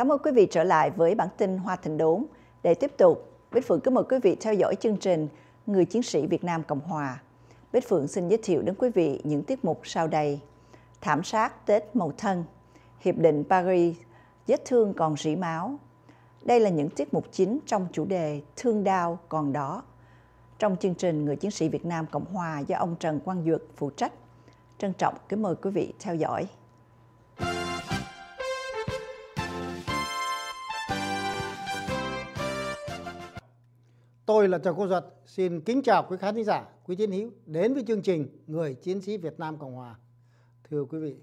Cảm ơn quý vị trở lại với bản tin Hoa Thịnh Đốn. Để tiếp tục, Bích Phượng kính mời quý vị theo dõi chương trình Người Chiến sĩ Việt Nam Cộng Hòa. Bích Phượng xin giới thiệu đến quý vị những tiết mục sau đây. Thảm sát Tết Mậu Thân, Hiệp định Paris, vết thương còn rỉ máu. Đây là những tiết mục chính trong chủ đề Thương đau còn đó. Trong chương trình Người Chiến sĩ Việt Nam Cộng Hòa do ông Trần Quang Duật phụ trách. Trân trọng kính mời quý vị theo dõi. tôi là Trần Quốc Duật xin kính chào quý khán giả, quý chiến hữu đến với chương trình Người Chiến sĩ Việt Nam Cộng Hòa. Thưa quý vị,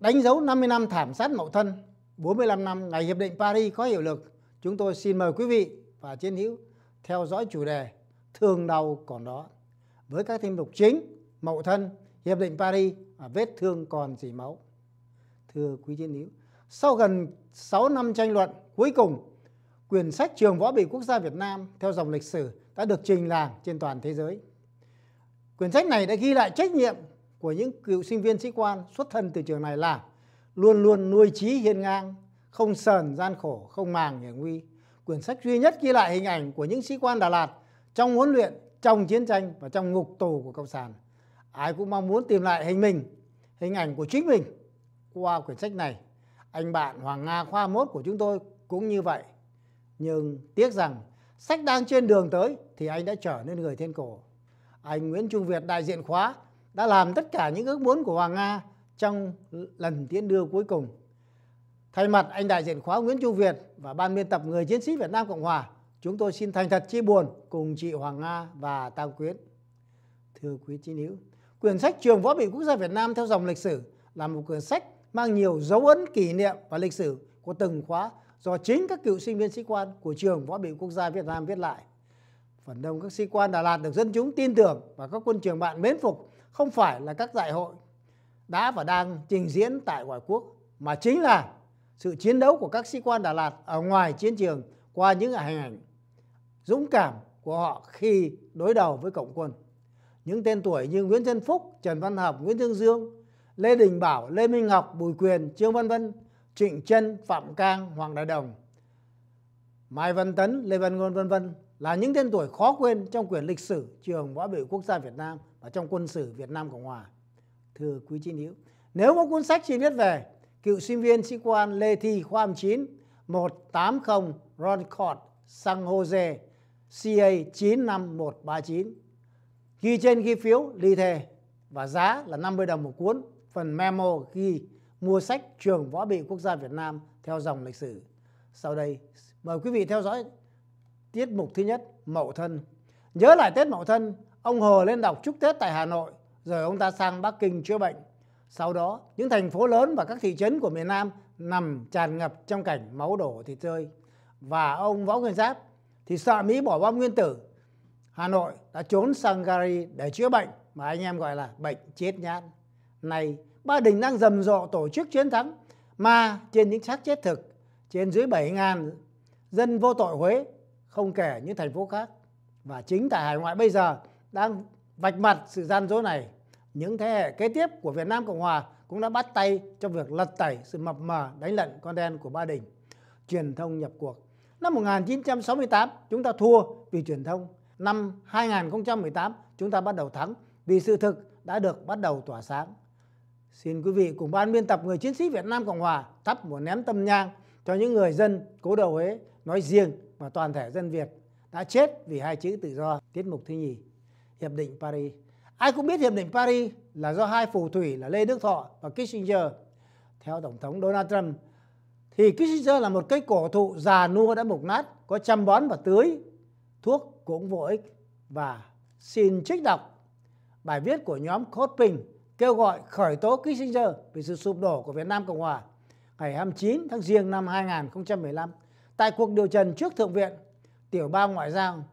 đánh dấu 50 năm thảm sát Mậu Thân, 45 năm ngày Hiệp định Paris có hiệu lực, chúng tôi xin mời quý vị và chiến hữu theo dõi chủ đề Thương đau còn đó với các thêm mục chính Mậu Thân, Hiệp định Paris và vết thương còn dỉ máu. Thưa quý chiến hữu, sau gần 6 năm tranh luận, cuối cùng quyển sách Trường Võ Bị Quốc gia Việt Nam theo dòng lịch sử đã được trình làng trên toàn thế giới. Quyển sách này đã ghi lại trách nhiệm của những cựu sinh viên sĩ quan xuất thân từ trường này là luôn luôn nuôi trí hiên ngang, không sờn gian khổ, không màng hiểm nguy. Quyển sách duy nhất ghi lại hình ảnh của những sĩ quan Đà Lạt trong huấn luyện, trong chiến tranh và trong ngục tù của Cộng sản. Ai cũng mong muốn tìm lại hình mình, hình ảnh của chính mình qua quyển sách này. Anh bạn Hoàng Nga khoa mốt của chúng tôi cũng như vậy. Nhưng tiếc rằng sách đang trên đường tới thì anh đã trở nên người thiên cổ. Anh Nguyễn Trung Việt đại diện khóa đã làm tất cả những ước muốn của Hoàng Nga trong lần tiến đưa cuối cùng. Thay mặt anh đại diện khóa Nguyễn Trung Việt và ban biên tập Người Chiến sĩ Việt Nam Cộng Hòa, chúng tôi xin thành thật chia buồn cùng chị Hoàng Nga và Tam Quyến. Thưa quý tín hữu, quyển sách Trường Võ Bị Quốc gia Việt Nam theo dòng lịch sử là một quyển sách mang nhiều dấu ấn kỷ niệm và lịch sử của từng khóa do chính các cựu sinh viên sĩ quan của trường Võ bị Quốc gia Việt Nam viết lại. Phần đông các sĩ quan Đà Lạt được dân chúng tin tưởng và các quân trường bạn mến phục không phải là các đại hội đã và đang trình diễn tại ngoại quốc mà chính là sự chiến đấu của các sĩ quan Đà Lạt ở ngoài chiến trường qua những hành ảnh dũng cảm của họ khi đối đầu với cộng quân. Những tên tuổi như Nguyễn Trân Phúc, Trần Văn Hợp, Nguyễn Thương Dương, Lê Đình Bảo, Lê Minh Ngọc, Bùi Quyền, Trương Văn Vân Trịnh Trân, Phạm Cang, Hoàng Đại Đồng, Mai Văn Tấn, Lê Văn Ngôn vân vân là những tên tuổi khó quên trong quyển lịch sử trường võ biểu quốc gia Việt Nam và trong quân sử Việt Nam Cộng Hòa. Thưa quý chị hữu, nếu có cuốn sách chi tiết về cựu sinh viên sĩ quan Lê Thi khoa 9 180 Roncord San Jose CA 95139 ghi trên ghi phiếu ly thề và giá là 50 đồng một cuốn phần memo ghi mua sách Trường Võ bị Quốc gia Việt Nam theo dòng lịch sử. Sau đây, mời quý vị theo dõi tiết mục thứ nhất Mậu Thân. Nhớ lại Tết Mậu Thân, ông Hồ lên đọc chúc Tết tại Hà Nội, rồi ông ta sang Bắc Kinh chữa bệnh. Sau đó, những thành phố lớn và các thị trấn của miền Nam nằm tràn ngập trong cảnh máu đổ thịt rơi. Và ông Võ Nguyên Giáp thì sợ Mỹ bỏ bom nguyên tử. Hà Nội đã trốn sang Gary để chữa bệnh mà anh em gọi là bệnh chết nhát. này Ba Đình đang rầm rộ tổ chức chiến thắng mà trên những xác chết thực trên dưới 7.000 dân vô tội Huế không kể những thành phố khác và chính tại hải ngoại bây giờ đang vạch mặt sự gian dối này những thế hệ kế tiếp của Việt Nam Cộng Hòa cũng đã bắt tay trong việc lật tẩy sự mập mờ đánh lận con đen của Ba Đình truyền thông nhập cuộc năm 1968 chúng ta thua vì truyền thông năm 2018 chúng ta bắt đầu thắng vì sự thực đã được bắt đầu tỏa sáng Xin quý vị cùng ban biên tập người chiến sĩ Việt Nam Cộng Hòa thắp một nén tâm nhang cho những người dân cố đầu Huế nói riêng và toàn thể dân Việt đã chết vì hai chữ tự do. Tiết mục thứ nhì, Hiệp định Paris. Ai cũng biết Hiệp định Paris là do hai phù thủy là Lê Đức Thọ và Kissinger. Theo Tổng thống Donald Trump, thì Kissinger là một cây cổ thụ già nua đã mục nát, có chăm bón và tưới, thuốc cũng vô ích. Và xin trích đọc bài viết của nhóm Codping kêu gọi khởi tố Kissinger vì sự sụp đổ của Việt Nam Cộng Hòa ngày 29 tháng Giêng năm 2015 tại cuộc điều trần trước Thượng viện tiểu ban ngoại giao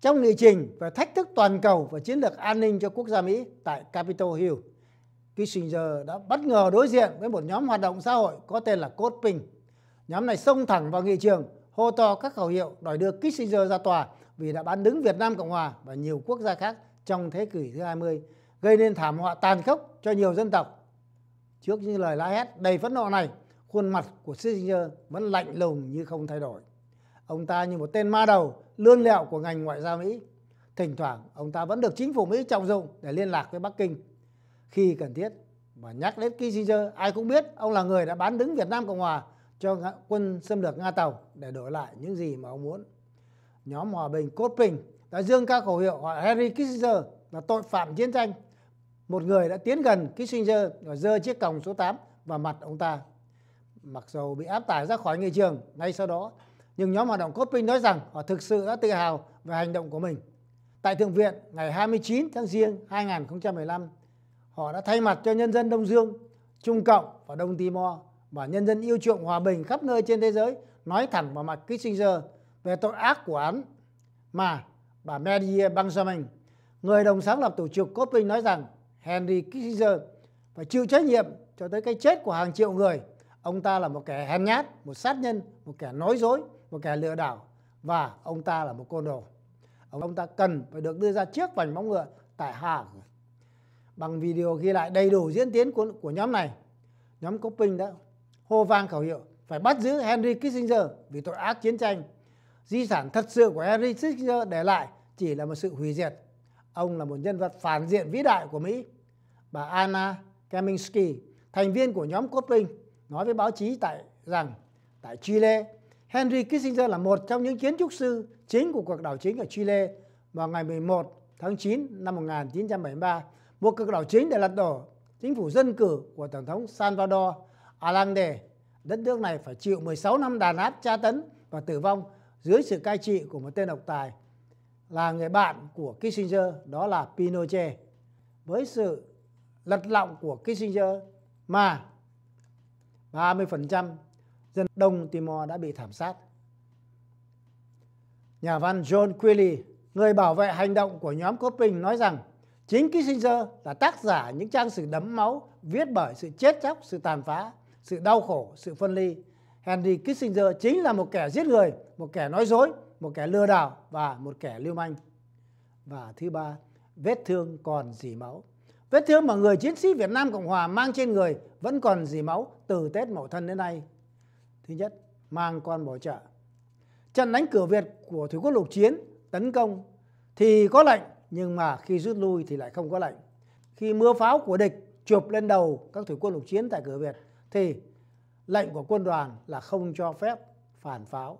trong nghị trình về thách thức toàn cầu và chiến lược an ninh cho quốc gia Mỹ tại Capitol Hill. Kissinger đã bất ngờ đối diện với một nhóm hoạt động xã hội có tên là Cốt Pinh. Nhóm này xông thẳng vào nghị trường, hô to các khẩu hiệu đòi đưa Kissinger ra tòa vì đã bán đứng Việt Nam Cộng Hòa và nhiều quốc gia khác trong thế kỷ thứ 20 gây nên thảm họa tàn khốc cho nhiều dân tộc. Trước những lời la hét đầy phẫn nộ này, khuôn mặt của Kissinger vẫn lạnh lùng như không thay đổi. Ông ta như một tên ma đầu lươn lẹo của ngành ngoại giao Mỹ. Thỉnh thoảng, ông ta vẫn được chính phủ Mỹ trọng dụng để liên lạc với Bắc Kinh khi cần thiết. Và nhắc đến Kissinger, ai cũng biết ông là người đã bán đứng Việt Nam Cộng Hòa cho quân xâm lược Nga Tàu để đổi lại những gì mà ông muốn. Nhóm Hòa Bình Cốt Bình đã dương ca khẩu hiệu gọi Henry Kissinger là tội phạm chiến tranh một người đã tiến gần Kissinger và dơ chiếc còng số 8 vào mặt ông ta. Mặc dù bị áp tải ra khỏi nghị trường ngay sau đó, nhưng nhóm hoạt động Coping nói rằng họ thực sự đã tự hào về hành động của mình. Tại Thượng viện ngày 29 tháng Giêng 2015, họ đã thay mặt cho nhân dân Đông Dương, Trung Cộng và Đông Timor và nhân dân yêu chuộng hòa bình khắp nơi trên thế giới nói thẳng vào mặt Kissinger về tội ác của án mà bà Maria Benjamin, người đồng sáng lập tổ chức Coping nói rằng Henry Kissinger phải chịu trách nhiệm cho tới cái chết của hàng triệu người. Ông ta là một kẻ hèn nhát, một sát nhân, một kẻ nói dối, một kẻ lừa đảo và ông ta là một côn đồ. Ông ta cần phải được đưa ra trước vành móng ngựa tại Hà. Bằng video ghi lại đầy đủ diễn tiến của, của nhóm này, nhóm Coping đã hô vang khẩu hiệu phải bắt giữ Henry Kissinger vì tội ác chiến tranh. Di sản thật sự của Henry Kissinger để lại chỉ là một sự hủy diệt. Ông là một nhân vật phản diện vĩ đại của Mỹ bà Anna Kaminsky, thành viên của nhóm Copeland, nói với báo chí tại rằng tại Chile, Henry Kissinger là một trong những kiến trúc sư chính của cuộc đảo chính ở Chile vào ngày 11 tháng 9 năm 1973, một cuộc đảo chính để lật đổ chính phủ dân cử của Tổng thống Salvador Allende. Đất nước này phải chịu 16 năm đàn áp tra tấn và tử vong dưới sự cai trị của một tên độc tài là người bạn của Kissinger đó là Pinochet. Với sự lật lọng của Kissinger mà 30% dân Đông Timor đã bị thảm sát. Nhà văn John Quilly, người bảo vệ hành động của nhóm Coping nói rằng chính Kissinger là tác giả những trang sử đấm máu viết bởi sự chết chóc, sự tàn phá, sự đau khổ, sự phân ly. Henry Kissinger chính là một kẻ giết người, một kẻ nói dối, một kẻ lừa đảo và một kẻ lưu manh. Và thứ ba, vết thương còn dỉ máu. Vết thương mà người chiến sĩ Việt Nam Cộng Hòa mang trên người vẫn còn dì máu từ Tết Mậu Thân đến nay. Thứ nhất, mang con bỏ chợ. Trận đánh cửa Việt của Thủy quốc lục chiến tấn công thì có lệnh nhưng mà khi rút lui thì lại không có lệnh. Khi mưa pháo của địch chụp lên đầu các thủy quân lục chiến tại cửa Việt thì lệnh của quân đoàn là không cho phép phản pháo.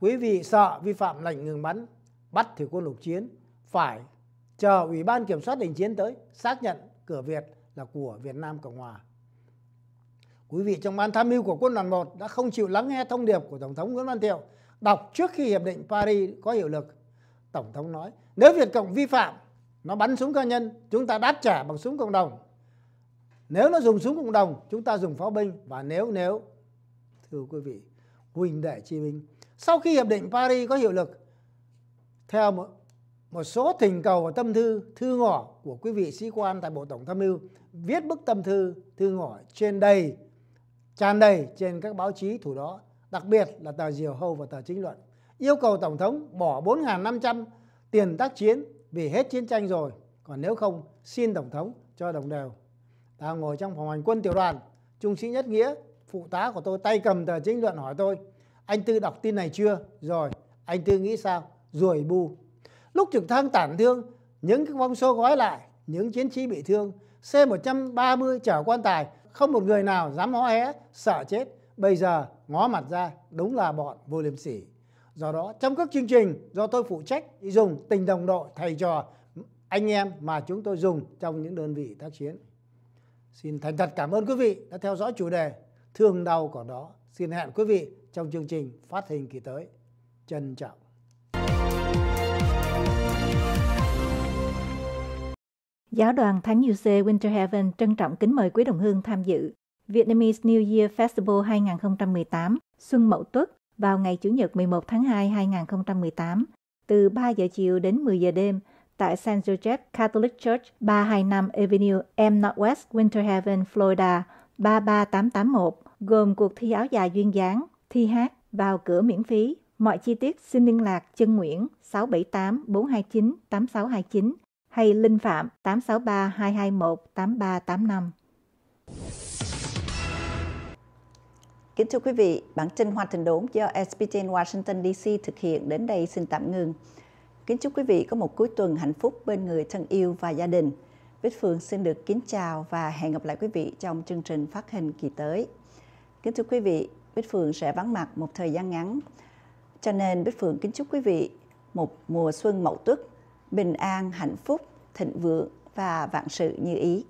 Quý vị sợ vi phạm lệnh ngừng bắn, bắt thủy quân lục chiến phải chờ Ủy ban Kiểm soát Đình Chiến tới xác nhận cửa Việt là của Việt Nam Cộng Hòa. Quý vị trong ban tham mưu của quân đoàn 1 đã không chịu lắng nghe thông điệp của Tổng thống Nguyễn Văn Thiệu đọc trước khi Hiệp định Paris có hiệu lực. Tổng thống nói, nếu Việt Cộng vi phạm, nó bắn súng cá nhân, chúng ta đáp trả bằng súng cộng đồng. Nếu nó dùng súng cộng đồng, chúng ta dùng pháo binh. Và nếu, nếu, thưa quý vị, huỳnh đệ chi binh. Sau khi Hiệp định Paris có hiệu lực, theo một số thỉnh cầu và tâm thư thư ngỏ của quý vị sĩ quan tại Bộ Tổng Tham mưu viết bức tâm thư thư ngỏ trên đầy tràn đầy trên các báo chí thủ đó đặc biệt là tờ Diều Hâu và tờ Chính Luận yêu cầu Tổng thống bỏ 4.500 tiền tác chiến vì hết chiến tranh rồi còn nếu không xin Tổng thống cho đồng đều ta ngồi trong phòng hành quân tiểu đoàn trung sĩ Nhất Nghĩa phụ tá của tôi tay cầm tờ Chính Luận hỏi tôi anh Tư đọc tin này chưa rồi anh Tư nghĩ sao rồi bu Lúc trực thăng tản thương, những cái con số gói lại, những chiến sĩ bị thương, C-130 chở quan tài, không một người nào dám hó hé, sợ chết. Bây giờ ngó mặt ra, đúng là bọn vô liêm sỉ. Do đó, trong các chương trình do tôi phụ trách dùng tình đồng đội, thầy trò, anh em mà chúng tôi dùng trong những đơn vị tác chiến. Xin thành thật cảm ơn quý vị đã theo dõi chủ đề Thương đau của đó. Xin hẹn quý vị trong chương trình phát hình kỳ tới. Trân trọng. Giáo đoàn Thánh Giuse Winter Heaven trân trọng kính mời quý đồng hương tham dự Vietnamese New Year Festival 2018 Xuân Mậu Tuất vào ngày Chủ nhật 11 tháng 2 2018 từ 3 giờ chiều đến 10 giờ đêm tại San Jose Catholic Church 325 Avenue M Northwest Winter Haven, Florida 33881 gồm cuộc thi áo dài duyên dáng, thi hát vào cửa miễn phí. Mọi chi tiết xin liên lạc chân Nguyễn 678 429 8629 hay Linh Phạm 863 221 8385. Kính thưa quý vị, bản tin Hoa Thịnh Đốn do SBTN Washington DC thực hiện đến đây xin tạm ngừng. Kính chúc quý vị có một cuối tuần hạnh phúc bên người thân yêu và gia đình. Bích Phương xin được kính chào và hẹn gặp lại quý vị trong chương trình phát hình kỳ tới. Kính thưa quý vị, Bích Phương sẽ vắng mặt một thời gian ngắn. Cho nên Bích Phương kính chúc quý vị một mùa xuân mậu tuất bình an, hạnh phúc, thịnh vượng và vạn sự như ý.